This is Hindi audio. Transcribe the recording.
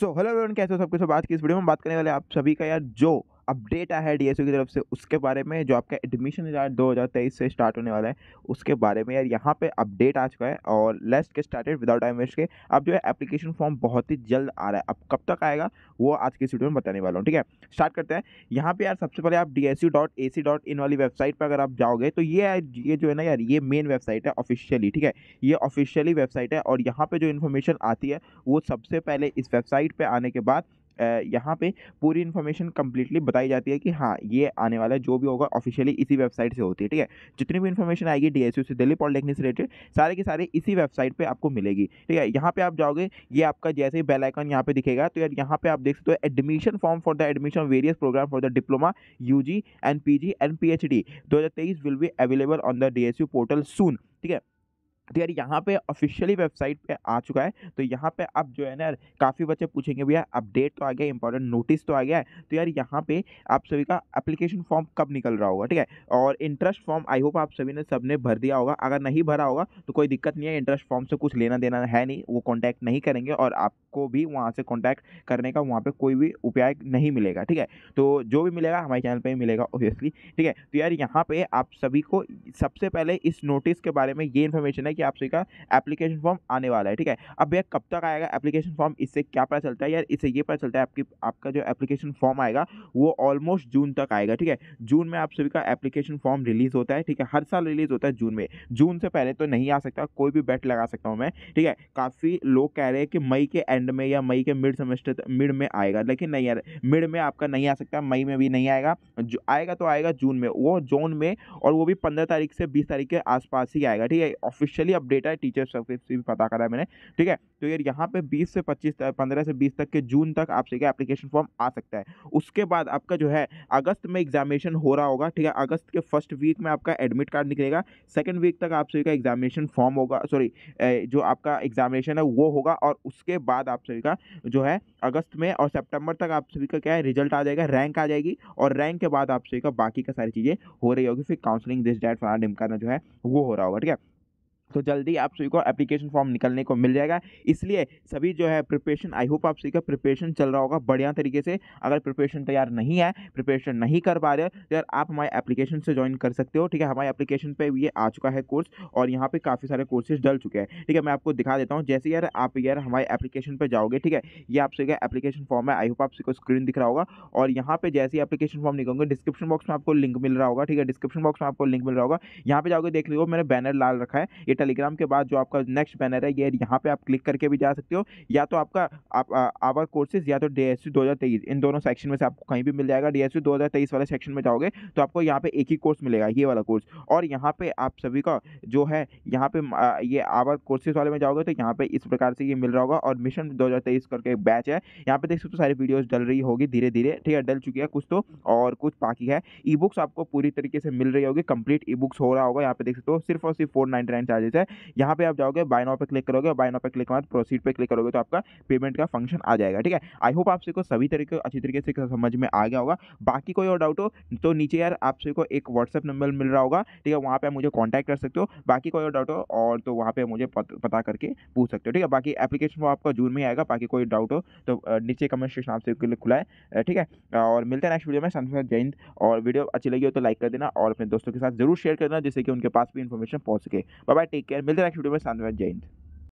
सो हेलो एवरीवन कैसे हो सबके साथ तो आज की इस वीडियो में बात करने वाले आप सभी का यार जो अपडेट आया है डीएसयू की तरफ से उसके बारे में जो आपका एडमिशन दो हज़ार तेईस से स्टार्ट होने वाला है उसके बारे में यार यहाँ पे अपडेट आ चुका है और लेस्ट के स्टार्टेड विदाउट एम के अब जो है एप्लीकेशन फॉर्म बहुत ही जल्द आ रहा है अब कब तक आएगा वो आज की वीडियो में बताने वाला हूँ ठीक है स्टार्ट करते हैं यहाँ पर यार सबसे पहले आप डी वाली वेबसाइट पर अगर आप जाओगे तो ये ये जो है ना यार ये मेन वेबसाइट है ऑफिशियली ठीक है ये ऑफिशियली वेबसाइट है और यहाँ पर जो इन्फॉर्मेशन आती है वो सबसे पहले इस वेबसाइट पर आने के बाद यहाँ पे पूरी इन्फॉर्मेशन कम्प्लीटली बताई जाती है कि हाँ ये आने वाला जो भी होगा ऑफिशियली इसी वेबसाइट से होती है ठीक है जितनी भी इन्फॉर्मेशन आएगी डी से दिल्ली पॉलिटेक्निक से रिलेटेड सारे के सारे इसी वेबसाइट पर आपको मिलेगी ठीक है यहाँ पर आप जाओगे ये आपका जैसे ही बेलाइकन यहाँ पर दिखेगा तो यार यहाँ पर आप देख सकते हो admission form for the admission various program for the diploma U G and P G and P H D दो हज़ार तेईस will be available on the D S U portal soon ठीक है तो यार यहाँ पे ऑफिशियली वेबसाइट पे आ चुका है तो यहाँ पे अब जो है ना यार काफ़ी बच्चे पूछेंगे भैया अपडेट तो आ गया इंपॉर्टेंट नोटिस तो आ गया है तो यार यहाँ पे आप सभी का एप्लीकेशन फॉर्म कब निकल रहा होगा ठीक है और इंटरेस्ट फॉर्म आई होप आप सभी ने सब ने भर दिया होगा अगर नहीं भरा होगा तो कोई दिक्कत नहीं है इंटरेस्ट फॉर्म से कुछ लेना देना है नहीं वो कॉन्टैक्ट नहीं करेंगे और आपको भी वहाँ से कॉन्टैक्ट करने का वहाँ पर कोई भी उपाय नहीं मिलेगा ठीक है तो जो भी मिलेगा हमारे चैनल पर ही मिलेगा ऑब्वियसली ठीक है तो यार यहाँ पर आप सभी को सबसे पहले इस नोटिस के बारे में ये इन्फॉर्मेशन है है कि आप सभी का एप्लीकेशन फॉर्म आने वाला है ठीक है अब भैया कब तक आएगा एप्लीकेशन फॉर्म इससे क्या पता चलता है यार इससे ये पता चलता है आपकी आपका जो एप्लीकेशन फॉर्म आएगा वो ऑलमोस्ट जून तक आएगा ठीक है जून में आप सभी का एप्लीकेशन फॉर्म रिलीज़ होता है ठीक है हर साल रिलीज़ होता है जून में जून से पहले तो नहीं आ सकता कोई भी बैट लगा सकता हूँ मैं ठीक है काफ़ी लोग कह रहे हैं कि मई के एंड में या मई के मिड सेमेस्टर मिड में आएगा लेकिन नहीं यार मिड में आपका नहीं आ सकता मई में भी नहीं आएगा जो आएगा तो आएगा जून में वो जून में और वो भी पंद्रह तारीख से बीस तारीख के आसपास ही आएगा ठीक है ऑफिशियल ऑफिशियली अपडेट है टीचर सबके से भी पता करा है मैंने ठीक है तो यार यहाँ पे 20 से 25 तक पंद्रह से 20 तक के जून तक आपसे क्या एप्लीकेशन फॉर्म आ सकता है उसके बाद आपका जो है अगस्त में एग्जामिनेशन हो रहा होगा ठीक है अगस्त के फर्स्ट वीक में आपका एडमिट कार्ड निकलेगा सेकेंड वीक तक आप सभी का एग्जामिनेशन फॉर्म होगा सॉरी जो आपका एग्जामिनेशन है वो होगा और उसके बाद आप सभी का जो है अगस्त में और सेप्टेम्बर तक आप सभी का क्या है रिजल्ट आ जाएगा रैंक आ जाएगी और रैंक के बाद आप सभी का बाकी का सारी चीज़ें हो रही होगी फिर काउंसलिंग दिस डेट डैट डिम करना जो है वो हो रहा होगा ठीक है तो जल्दी आप सभी को एप्लीकेशन फॉर्म निकलने को मिल जाएगा इसलिए सभी जो है प्रिपरेशन आई होप आप सभी का प्रिपरेशन चल रहा होगा बढ़िया तरीके से अगर प्रिपरेशन तैयार नहीं है प्रिपरेशन नहीं कर पा रहे हो तो यार आप हमारे एप्लीकेशन से ज्वाइन कर सकते हो ठीक है हमारे एप्लीकेशन पर ये आ चुका है कोर्स और यहाँ पर काफ़ी सारे कोर्सेज डल चुके हैं ठीक है मैं आपको दिखा देता हूँ जैसे यार आप यार हमारे एप्लीकेशन पर जाओगे ठीक है ये आप सभी का एप्लीकेशन फॉर्म है आई होप आप सभी को स्क्रीन दिख रहा होगा और यहाँ पर जैसे एप्लीकेशन फॉर्म निकलोगे डिस्क्रिप्शन बॉक्स में आपको लिंक मिल रहा होगा ठीक है डिस्क्रिप्शन बॉक्स में आपको लिंक मिल रहा होगा यहाँ पर जाओगे देख लो मैंने बैनर लाल रखा है टेलीग्राम के बाद जो आपका नेक्स्ट बैनर है ये यहाँ पे आप क्लिक करके भी जा सकते हो या तो आपका आप आवर कोर्सेज या तो डी एस इन दोनों सेक्शन में से आपको कहीं भी मिल जाएगा डी एस वाले सेक्शन में जाओगे तो आपको यहाँ पे एक ही कोर्स मिलेगा ये वाला कोर्स और यहाँ पर आप सभी का जो है यहाँ पर ये आवर कोर्सेज वाले में जाओगे तो यहाँ पर इस प्रकार से ये मिल रहा होगा और मिशन दो करके बैच है यहाँ पर देख सकते हो सारी वीडियोज़ डल रही होगी धीरे धीरे ठीक है डल चुकी है कुछ तो और कुछ बाकी है ई बुक्स आपको पूरी तरीके से मिल रही होगी कंप्लीट ई बुक्स हो रहा होगा यहाँ पे देख सकते हो सिर्फ और सिर्फ four ninety nine charge charges है यहाँ पे आप जाओगे बाइनो पे क्लिक करोगे बाइनो पे क्लिक बाद प्रोसीड पे क्लिक करोगे तो आपका पेमेंट का फंक्शन आ जाएगा ठीक है आई होप आप सबको सभी तरीके अच्छी तरीके से समझ में आ गया होगा बाकी कोई और डाउट हो तो नीचे यार आप सबको एक व्हाट्सअप नंबर मिल रहा होगा ठीक है वहाँ पर मुझे कॉन्टैक्ट कर सकते हो बाकी कोई और डाउट हो और तो वहाँ पर मुझे पता करके पूछ सकते हो ठीक है बाकी एप्लीकेशन वो आपका जून में ही आएगा बाकी कोई डाउट हो तो नीचे कमेंट सेक्शन आप सबके लिए खुला है ठीक है और मिलते हैं नेक्स्ट वीडियो में सनफर जैन और वीडियो अच्छी लगी हो तो लाइक कर देना और अपने दोस्तों के साथ जरूर शेयर कर देना जिससे कि उनके पास भी इन्फॉर्मेशन पहुंच सके बाय टेक केयर मिलते हैं नेक्स्ट वीडियो में सांत्वना जैन